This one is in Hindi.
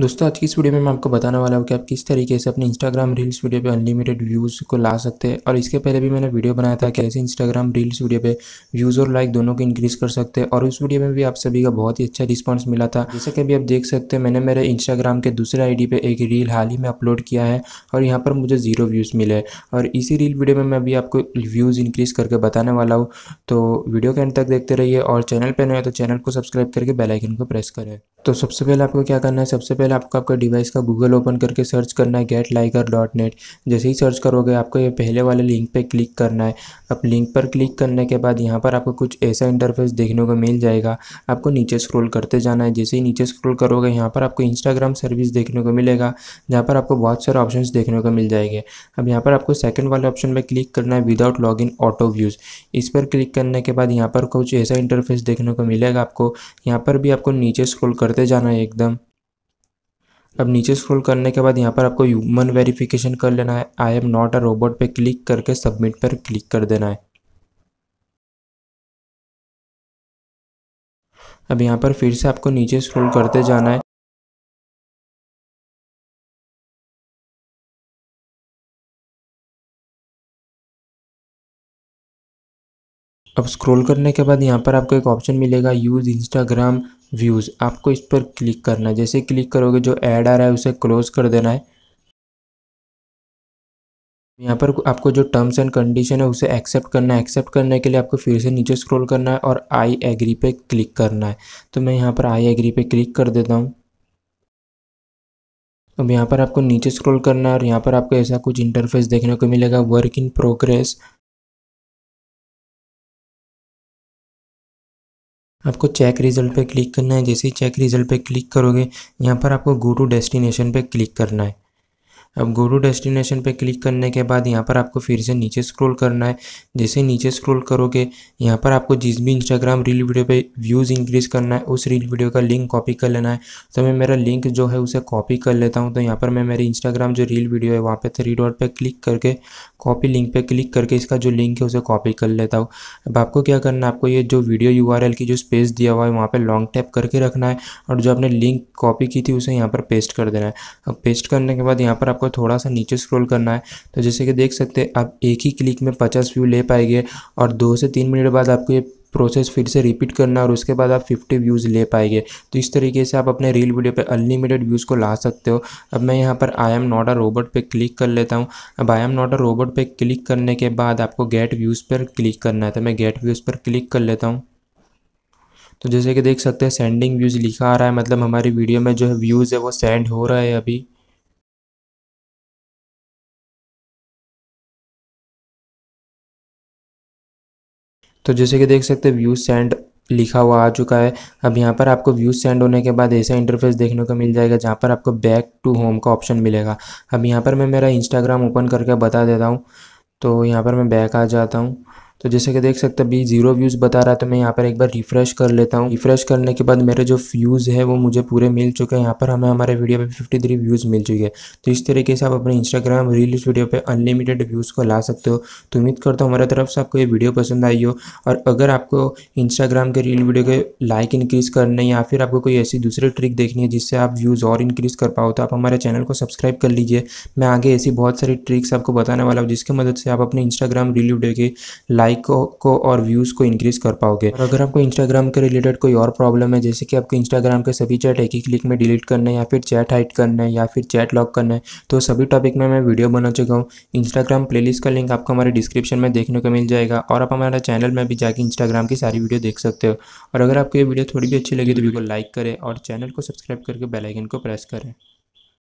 दोस्तों आज की इस वीडियो में मैं आपको बताने वाला हूँ कि आप किस तरीके से अपने इंस्टाग्राम रील्स वीडियो पे अनलिमिटेड व्यूज़ को ला सकते हैं और इसके पहले भी मैंने वीडियो बनाया था कि ऐसे इंस्टाग्राम रील्स वीडियो पे व्यूज़ और लाइक दोनों को इंक्रीज़ कर सकते हैं और उस वीडियो में भी आप सभी का बहुत ही अच्छा रिस्पॉन्स मिला था जैसे कि अभी आप देख सकते हैं मैंने मेरे इंस्टाग्राम के दूसरे आई पे एक रील हाल ही में अपलोड किया है और यहाँ पर मुझे जीरो व्यूज़ मिले और इसी रील वीडियो में मैं अभी आपको व्यूज़ इंक्रीज़ करके बताने वाला हूँ तो वीडियो के अंत तक देखते रहिए और चैनल पर नए तो चैनल को सब्सक्राइब करके बेलाइकन को प्रेस करें तो सबसे पहले आपको क्या करना है सबसे पहले आपको आपके डिवाइस का गूगल ओपन करके सर्च करना है गेट लाइगर डॉट नेट जैसे ही सर्च करोगे आपको ये पहले वाले लिंक पे क्लिक करना है अब लिंक पर क्लिक करने के बाद यहाँ पर आपको कुछ ऐसा इंटरफेस देखने को मिल जाएगा आपको नीचे स्क्रोल करते जाना है जैसे ही नीचे स्क्रोल करोगे यहाँ पर आपको इंस्टाग्राम सर्विस देखने को मिलेगा जहाँ पर आपको बहुत सारे ऑप्शन देखने को मिल जाएंगे अब यहाँ पर आपको सेकेंड वाले ऑप्शन में क्लिक करना है without log in auto views इस पर क्लिक करने के बाद यहाँ पर कुछ ऐसा इंटरफेस देखने को मिलेगा आपको यहाँ पर भी आपको नीचे स्क्रोल कर करते जाना है एकदम अब नीचे स्क्रॉल करने के बाद यहाँ पर आपको ह्यूमन वेरिफिकेशन कर लेना है I am not a robot पे क्लिक करके सबमिट पर क्लिक कर देना है अब यहाँ पर फिर से आपको नीचे स्क्रॉल करते जाना है अब स्क्रॉल करने के बाद यहाँ पर आपको एक ऑप्शन मिलेगा यूज़ इंस्टाग्राम व्यूज़ आपको इस पर क्लिक करना है जैसे क्लिक करोगे जो ऐड आ रहा है उसे क्लोज कर देना है यहाँ पर आपको जो टर्म्स एंड कंडीशन है उसे एक्सेप्ट करना है एक्सेप्ट करने के लिए आपको फिर से नीचे स्क्रॉल करना है और आई एग्री पे क्लिक करना है तो मैं यहाँ पर आई एग्री पे क्लिक कर देता हूँ अब यहाँ पर आपको नीचे स्क्रॉल करना है और यहाँ पर आपको ऐसा कुछ इंटरफेस देखने को मिलेगा वर्क इन प्रोग्रेस आपको चेक रिज़ल्ट पे क्लिक करना है जैसे ही चेक रिज़ल्ट पे क्लिक करोगे यहाँ पर आपको गो टू डेस्टिनेशन पे क्लिक करना है अब गोरू डेस्टिनेशन पे क्लिक करने के बाद यहाँ पर आपको फिर से नीचे स्क्रॉल करना है जैसे नीचे स्क्रॉल करोगे यहाँ पर आपको जिस भी इंस्टाग्राम रील वीडियो पे व्यूज़ इंक्रीज़ करना है उस रील वीडियो का लिंक कॉपी कर लेना है तो मैं मेरा लिंक जो है उसे कॉपी कर लेता हूँ तो यहाँ पर मैं मेरी इंस्टाग्राम जो रील वीडियो है वहाँ पर थ्री डॉट पर क्लिक करके कॉपी लिंक पर क्लिक करके इसका जो लिंक है उसे कॉपी कर लेता हूँ अब आपको क्या करना है आपको ये जो वीडियो यू की जो स्पेस दिया हुआ है वहाँ पर लॉन्ग टैप करके रखना है और जो आपने लिंक कॉपी की थी उसे यहाँ पर पेस्ट कर देना है अब पेस्ट करने के बाद यहाँ पर आपको आपको थोड़ा सा नीचे स्क्रॉल करना है तो जैसे कि देख सकते हैं आप एक ही क्लिक में पचास व्यू ले पाएंगे और दो से तीन मिनट बाद आपको ये प्रोसेस फिर से रिपीट करना और उसके बाद आप 50 व्यूज़ ले पाएंगे तो इस तरीके से आप अपने रील वीडियो पे अनलिमिटेड व्यूज़ को ला सकते हो अब मैं यहाँ पर I am not a robot पे क्लिक कर लेता हूँ अब I am not a robot पे क्लिक करने के बाद आपको गेट व्यूज़ पर क्लिक करना है तो मैं गेट व्यूज़ पर क्लिक कर लेता हूँ तो जैसे कि देख सकते हैं सेंडिंग व्यूज़ लिखा आ रहा है मतलब हमारी वीडियो में जो है व्यूज़ है वो सेंड हो रहा है अभी तो जैसे कि देख सकते हैं व्यू सेंड लिखा हुआ आ चुका है अब यहाँ पर आपको व्यू सेंड होने के बाद ऐसा इंटरफेस देखने को मिल जाएगा जहाँ पर आपको बैक टू होम का ऑप्शन मिलेगा अब यहाँ पर मैं मेरा इंस्टाग्राम ओपन करके बता देता हूँ तो यहाँ पर मैं बैक आ जाता हूँ तो जैसे कि देख सकते हैं अभी जीरो व्यूज़ बता रहा है तो मैं यहाँ पर एक बार रिफ्रेश कर लेता हूँ रिफ्रेश करने के बाद मेरे जो व्यूज़ है वो मुझे पूरे मिल चुके हैं यहाँ पर हमें हमारे वीडियो पे 53 व्यूज़ मिल चुके हैं तो इस तरीके से आप अपने इंस्टाग्राम रील्स वीडियो पे अनलिमिटेड व्यूज़ को ला सकते हो तो उम्मीद करता हूँ हमारे तरफ से आपको ये वीडियो पसंद आई हो और अगर आपको इंस्टाग्राम के रील वीडियो के लाइक इंक्रीज़ करने या फिर आपको कोई ऐसी दूसरी ट्रिक देखनी है जिससे आप व्यूज़ और इंक्रीज़ कर पाओ तो आप हमारे चैनल को सब्सक्राइब कर लीजिए मैं आगे ऐसी बहुत सारी ट्रिक्स आपको बताने वाला हूँ जिसकी मदद से आप अपने इंस्टाग्राम रील वीडियो के लाइक लाइक को, को और व्यूज़ को इंक्रीज़ कर पाओगे और अगर आपको इंस्टाग्राम के रिलेटेड कोई और प्रॉब्लम है जैसे कि आपको इंस्टाग्राम के सभी चैट एक ही क्लिक में डिलीट करना है या फिर चैट हाइट करना है या फिर चैट लॉक करना है तो सभी टॉपिक में मैं वीडियो बना चुका हूँ इंस्टाग्राम प्लेलिस्ट का लिंक आपको हमारे डिस्क्रिप्शन में देखने को मिल जाएगा और आप हमारा चैनल में भी जाकर इंस्टाग्राम की सारी वीडियो देख सकते हो और अगर आपको ये वीडियो थोड़ी भी अच्छी लगी तो वीडियो को लाइक करें और चैनल को सब्सक्राइब करके बेलाइकन को प्रेस करें